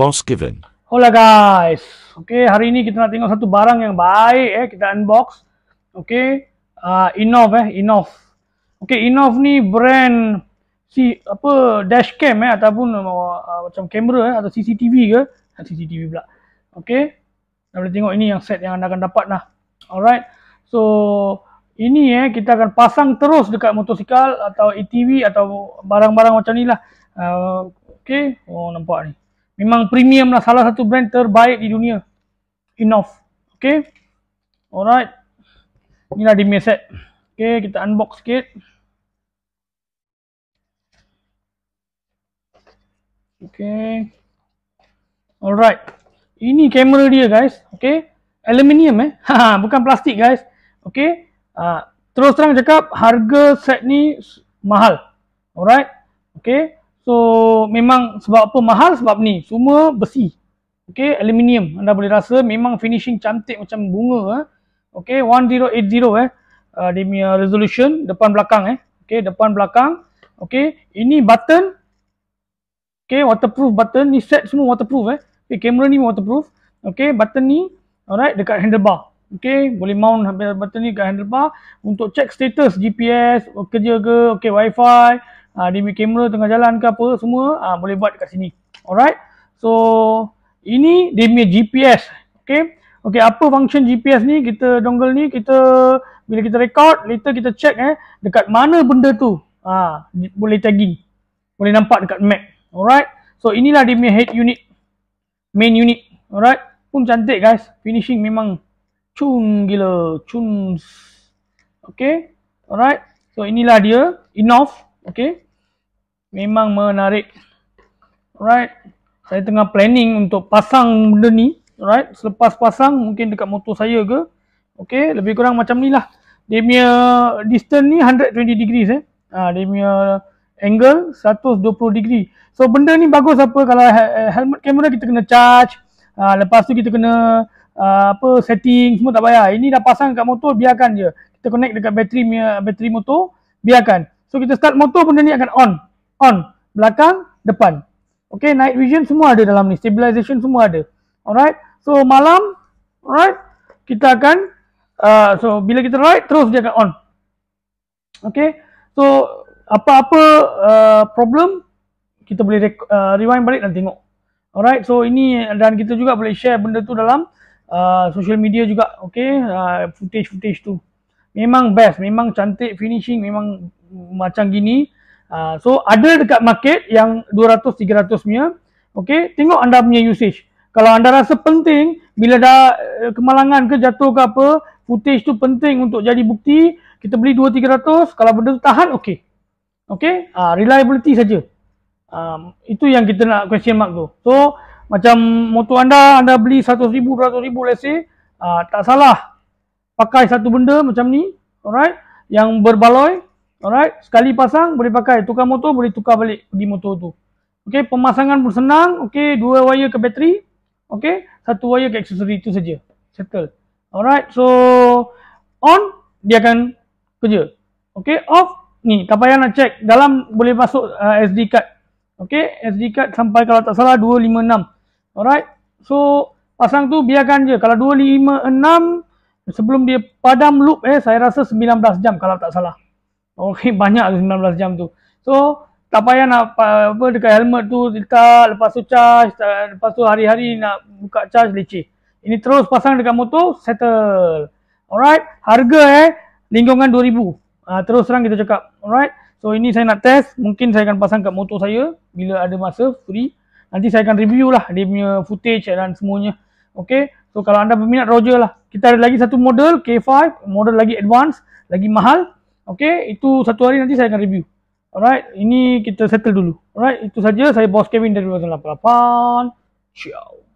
Boss Given. Hola guys. okay hari ini kita nak tengok satu barang yang baik eh kita unbox. okay Ah uh, Innov eh, Innov. okay Innov ni brand si apa dashcam eh ataupun uh, macam kamera eh atau CCTV ke? Ah, CCTV pula. okay kita boleh tengok ini yang set yang anda akan dapat lah. Alright. So ini eh kita akan pasang terus dekat motosikal atau ATV e atau barang-barang macam ni lah. Uh, okay. Oh nampak ni. Memang premium lah salah satu brand terbaik di dunia. Enough. Okay. Alright. Inilah dia punya set. Okay, kita unbox sikit. Okay. Alright. Ini kamera dia guys. Okay. Aluminium eh. Bukan plastik guys. Okay. Uh, terus terang cakap harga set ni mahal. Alright. Okay. So memang sebab apa mahal sebab ni semua besi. Okey, aluminium. Anda boleh rasa memang finishing cantik macam bunga eh. Okey, 1080 eh. Ah uh, uh, resolution depan belakang eh. Okey, depan belakang. Okey, ini button. Okey, waterproof button ni set semua waterproof eh. Okey, kamera ni waterproof. Okey, button ni alright dekat handlebar. Okey, boleh mount button ni dekat handlebar untuk check status GPS, kerja ke, okey WiFi. uh, uh, ah, dia punya kamera tengah jalan ke apa semua uh, boleh buat dekat sini alright so ini dia punya GPS okay. okay, apa function GPS ni kita dongle ni kita bila kita record later kita check eh dekat mana benda tu ha, boleh tagging boleh nampak dekat map alright so inilah dia punya head unit main unit alright pun cantik guys finishing memang cun gila cun okay alright so inilah dia enough Okay. Memang menarik. Right. Saya tengah planning untuk pasang benda ni. Right. Selepas pasang mungkin dekat motor saya ke. Okay. Lebih kurang macam ni lah. Dia punya distance ni 120 degrees eh. Ha, dia punya angle 120 degree. So benda ni bagus apa kalau eh, helmet kamera kita kena charge. Ha, lepas tu kita kena Uh, apa setting semua tak payah. Ini dah pasang kat motor biarkan je. Kita connect dekat bateri bateri motor biarkan. So kita start motor benda ni akan on. On. Belakang, depan. Okay, night vision semua ada dalam ni. Stabilization semua ada. Alright. So malam, right, kita akan, uh, so bila kita ride, terus dia akan on. Okay. So, apa-apa uh, problem, kita boleh uh, rewind balik dan tengok. Alright. So ini, dan kita juga boleh share benda tu dalam uh, social media juga. Okay. Uh, footage-footage tu memang best memang cantik finishing memang macam gini uh, so ada dekat market yang 200 300 punya okay? tengok anda punya usage kalau anda rasa penting bila dah eh, kemalangan ke jatuh ke apa footage tu penting untuk jadi bukti kita beli 2 300 kalau benda tu tahan okay, okay. uh, ah, reliability saja um, itu yang kita nak question mark tu so macam motor anda anda beli 100 ribu 200 ribu let's say uh, tak salah pakai satu benda macam ni alright yang berbaloi alright sekali pasang boleh pakai tukar motor boleh tukar balik di motor tu okey pemasangan pun senang okey dua wayar ke bateri okey satu wayar ke aksesori itu saja settle alright so on dia akan kerja okey off ni tak payah nak check dalam boleh masuk uh, SD card okey SD card sampai kalau tak salah 256 alright so pasang tu biarkan je kalau 256 sebelum dia padam loop eh saya rasa 19 jam kalau tak salah. Okey banyak 19 jam tu. So tak payah nak apa dekat helmet tu letak lepas tu charge lepas tu hari-hari nak buka charge licik. Ini terus pasang dekat motor settle. Alright, harga eh lingkungan 2000. Ah uh, terus terang kita cakap. Alright. So ini saya nak test, mungkin saya akan pasang kat motor saya bila ada masa free. Nanti saya akan review lah dia punya footage dan semuanya. Okay. So kalau anda berminat Roger lah kita ada lagi satu model K5 model lagi advance lagi mahal okey itu satu hari nanti saya akan review alright ini kita settle dulu alright itu saja saya boss Kevin dari 88 ciao